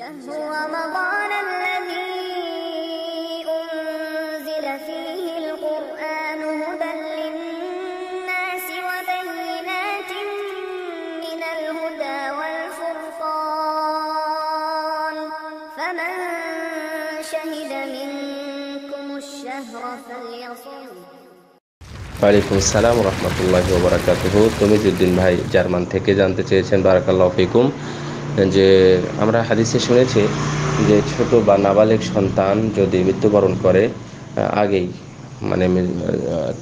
شهر رمضان الذي أنزل فيه القرآن هدى للناس وبينات من الهدى والفرقان فمن شهد منكم الشهر فليصوم ওয়ালাইকুম আসসালাম রহমতুল্লাহ ওবরাকাতহ তমিজুদ্দিন ভাই জার্মান থেকে জানতে بارك الله فيكم যে আমরা হাদিসে শুনেছি যে ছোট বা নাবালিক সন্তান যদি মৃত্যুবরণ করে আগেই মানে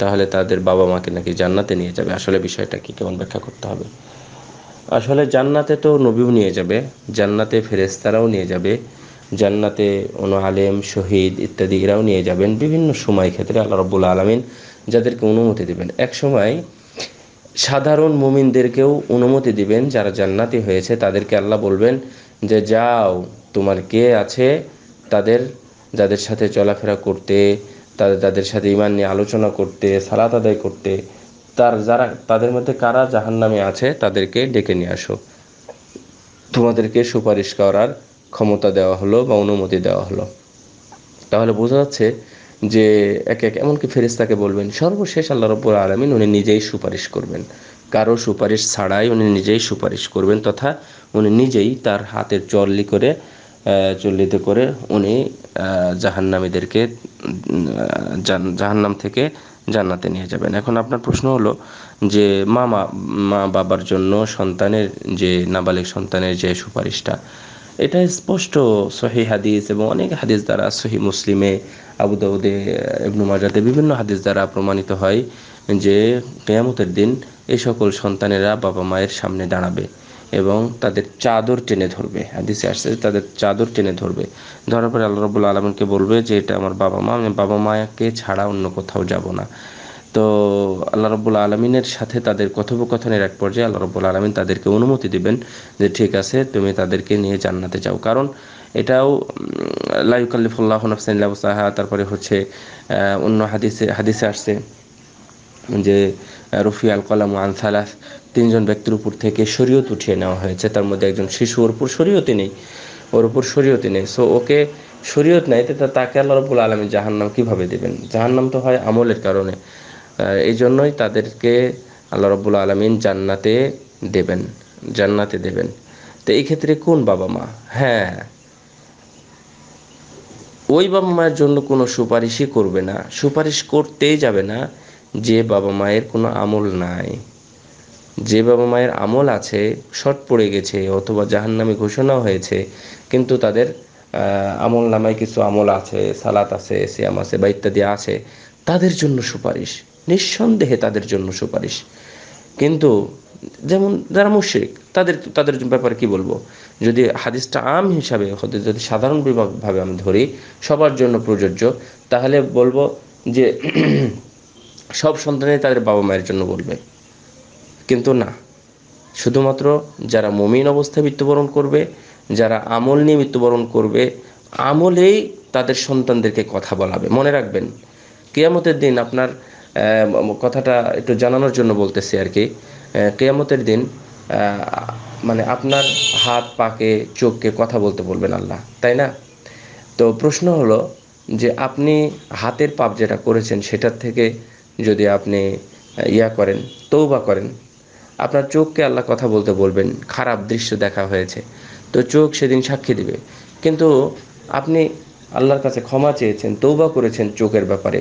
তাহলে তাদের বাবা মাকে নাকি জান্নাতে নিয়ে যাবে আসলে বিষয়টা কি কেমন ব্যাখ্যা করতে হবে আসলে জান্নাতে তো নবীও নিয়ে যাবে জান্নাতে ফেরেস্তারাও নিয়ে যাবে জান্নাতে অন আলেম শহীদ ইত্যাদি এরাও নিয়ে যাবেন বিভিন্ন সময় ক্ষেত্রে আল্লাহ রব্বুল আলমিন যাদেরকে অনুমতি দেবেন এক সময় সাধারণ মুমিনদেরকেও অনুমতি দিবেন যারা জান্নাতি হয়েছে তাদেরকে আল্লাহ বলবেন যে যাও তোমার কে আছে তাদের যাদের সাথে চলাফেরা করতে তাদের তাদের সাথে ইমান নিয়ে আলোচনা করতে সালাত আদায় করতে তার যারা তাদের মধ্যে কারা জাহান নামে আছে তাদেরকে ডেকে নিয়ে আসো তোমাদেরকে সুপারিশ করার ক্ষমতা দেওয়া হলো বা অনুমতি দেওয়া হলো তাহলে বোঝা যাচ্ছে যে এক এক এমনকি ফেরিস্তাকে বলবেন সর্বশেষ আল্লাহ রব্বুল আলমিন উনি নিজেই সুপারিশ করবেন কারো সুপারিশ ছাড়াই উনি নিজেই সুপারিশ করবেন তথা উনি নিজেই তার হাতের চল্লি করে চল্লিতে করে উনি জাহান্নামীদেরকে জাহান্নাম থেকে জান্নাতে নিয়ে যাবেন এখন আপনার প্রশ্ন হলো যে মা মা বাবার জন্য সন্তানের যে নাবালিক সন্তানের যে সুপারিশটা এটা স্পষ্ট সহি হাদিস এবং অনেক হাদিস দ্বারা সহি মুসলিমে আবুদাউদে ইবনু মাজাতে বিভিন্ন হাদিস দ্বারা প্রমাণিত হয় যে কেয়ামতের দিন এই সকল সন্তানেরা বাবা মায়ের সামনে দাঁড়াবে এবং তাদের চাদর টেনে ধরবে হাদিসে আসছে তাদের চাদর টেনে ধরবে ধরার পরে আল্লাহ রবুল্লা আলমকে বলবে যে এটা আমার বাবা মা আমি বাবা মাকে ছাড়া অন্য কোথাও যাব না তো আল্লাহ রব্বুল আলমিনের সাথে তাদের কথোপকথনের এক পর্যায়ে আল্লাহ রব্বুল আলমিন তাদেরকে অনুমতি দিবেন যে ঠিক আছে তুমি তাদেরকে নিয়ে জান্নাতে যাও কারণ এটাও লাইকাল্লিফুল্লাহ সাহা তারপরে হচ্ছে অন্য হাদিসে হাদিসে আসছে যে রফি আল কলাম আন সালাস তিনজন ব্যক্তির উপর থেকে শরীয়ত উঠিয়ে নেওয়া হয়েছে তার মধ্যে একজন শিশু ওর উপর শরীয়তই নেই ওর উপর শরীয়তই নেই সো ওকে শরীয়ত নেই তাকে আল্লাহ রবুল আলমী জাহান্নাম কীভাবে দেবেন জাহান্নাম তো হয় আমলের কারণে এই জন্যই তাদেরকে আল্লাহ রব্বুল আলমিন জান্নাতে দেবেন জান্নাতে দেবেন তো এই ক্ষেত্রে কোন বাবা মা হ্যাঁ ওই বাবা মায়ের জন্য কোনো সুপারিশই করবে না সুপারিশ করতেই যাবে না যে বাবা মায়ের কোনো আমল নাই যে বাবা মায়ের আমল আছে শট পড়ে গেছে অথবা জাহান নামে ঘোষণা হয়েছে কিন্তু তাদের আমল নামায় কিছু আমল আছে সালাত আছে সিয়াম আছে বা ইত্যাদি আছে তাদের জন্য সুপারিশ নিঃসন্দেহে তাদের জন্য সুপারিশ কিন্তু যেমন যারা মুশ্রিক তাদের তাদের ব্যাপারে কি বলবো যদি হাদিসটা আম হিসাবে যদি সাধারণ বিভাগভাবে আমি ধরি সবার জন্য প্রযোজ্য তাহলে বলবো যে সব সন্তানই তাদের বাবা মায়ের জন্য বলবে কিন্তু না শুধুমাত্র যারা মমিন অবস্থায় মৃত্যুবরণ করবে যারা আমল নিয়ে মৃত্যুবরণ করবে আমলেই তাদের সন্তানদেরকে কথা বলাবে মনে রাখবেন কেয়ামতের দিন আপনার কথাটা একটু জানানোর জন্য বলতেছি আর কি কেয়ামতের দিন মানে আপনার হাত পাকে চোখকে কথা বলতে বলবেন আল্লাহ তাই না তো প্রশ্ন হলো যে আপনি হাতের পাপ যেটা করেছেন সেটার থেকে যদি আপনি ইয়া করেন তৌবা করেন আপনার চোখকে আল্লাহ কথা বলতে বলবেন খারাপ দৃশ্য দেখা হয়েছে তো চোখ সেদিন সাক্ষী দিবে কিন্তু আপনি আল্লাহর কাছে ক্ষমা চেয়েছেন তৌবা করেছেন চোখের ব্যাপারে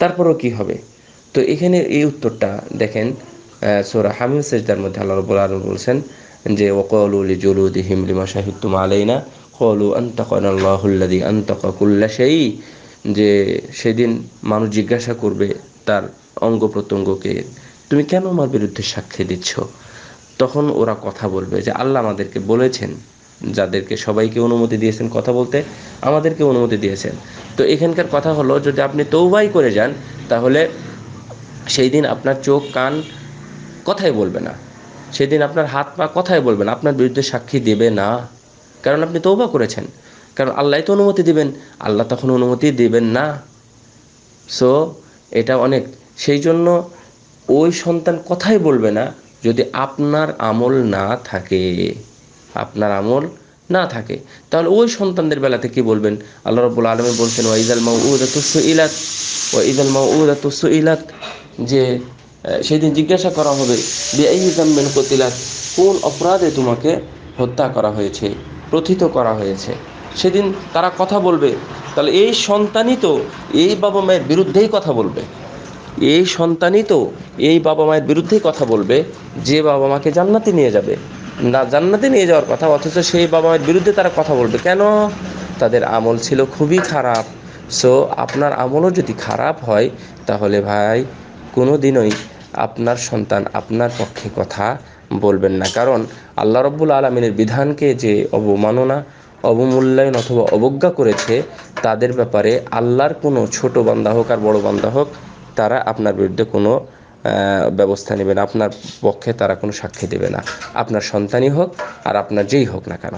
তারপরও কি হবে তো এখানে এই উত্তরটা দেখেন সোরা হামিম সেজদার মধ্যে আল্লাহ রবুল আলম বলছেন যে ওকলি জলুদি হিমলিমা শাহিদুম আলাইনা কলু আন্তকাল্লাহুল্লাদি আন্তকাকুল্লা সেই যে সেদিন মানুষ জিজ্ঞাসা করবে তার অঙ্গ প্রত্যঙ্গকে তুমি কেন আমার বিরুদ্ধে সাক্ষী দিচ্ছ তখন ওরা কথা বলবে যে আল্লাহ আমাদেরকে বলেছেন যাদেরকে সবাইকে অনুমতি দিয়েছেন কথা বলতে আমাদেরকে অনুমতি দিয়েছেন তো এখানকার কথা হলো যদি আপনি তৌবাই করে যান তাহলে সেই দিন আপনার চোখ কান কথাই বলবে না সেদিন আপনার হাত পা কথাই বলবে না আপনার বিরুদ্ধে সাক্ষী দেবে না কারণ আপনি তৌবা করেছেন কারণ আল্লাহ তো অনুমতি দেবেন আল্লাহ তখন অনুমতি দেবেন না সো এটা অনেক সেই জন্য ওই সন্তান কথাই বলবে না যদি আপনার আমল না থাকে আপনার আমল না থাকে তাহলে ওই সন্তানদের বেলাতে কি বলবেন আল্লাহ রব্বুল আলমী বলছেন ওয়াইজাল মা উদাতুসু ইলাত ওয়াইজাল মা উদাতুসু ইলাত যে সেদিন জিজ্ঞাসা করা হবে যে এই বেআইজাম্বেন কতিলাত কোন অপরাধে তোমাকে হত্যা করা হয়েছে প্রথিত করা হয়েছে সেদিন তারা কথা বলবে তাহলে এই সন্তানই তো এই বাবা মায়ের বিরুদ্ধেই কথা বলবে এই সন্তানই তো এই বাবা মায়ের বিরুদ্ধেই কথা বলবে যে বাবা মাকে জান্নাতে নিয়ে যাবে না জান্নাতে নিয়ে যাওয়ার কথা অথচ সেই বাবা মায়ের বিরুদ্ধে তারা কথা বলবে কেন তাদের আমল ছিল খুবই খারাপ সো আপনার আমলও যদি খারাপ হয় তাহলে ভাই কোনো দিনই আপনার সন্তান আপনার পক্ষে কথা বলবেন না কারণ আল্লাহ রব্বুল আলমিনের বিধানকে যে অবমাননা অবমূল্যায়ন অথবা অবজ্ঞা করেছে তাদের ব্যাপারে আল্লাহর কোনো ছোট বান্দা হোক আর বড় বান্দা হোক তারা আপনার বিরুদ্ধে কোনো ব্যবস্থা নেবেন আপনার পক্ষে তারা কোনো সাক্ষী দেবে না আপনার সন্তানই হোক আর আপনার যেই হোক না কেন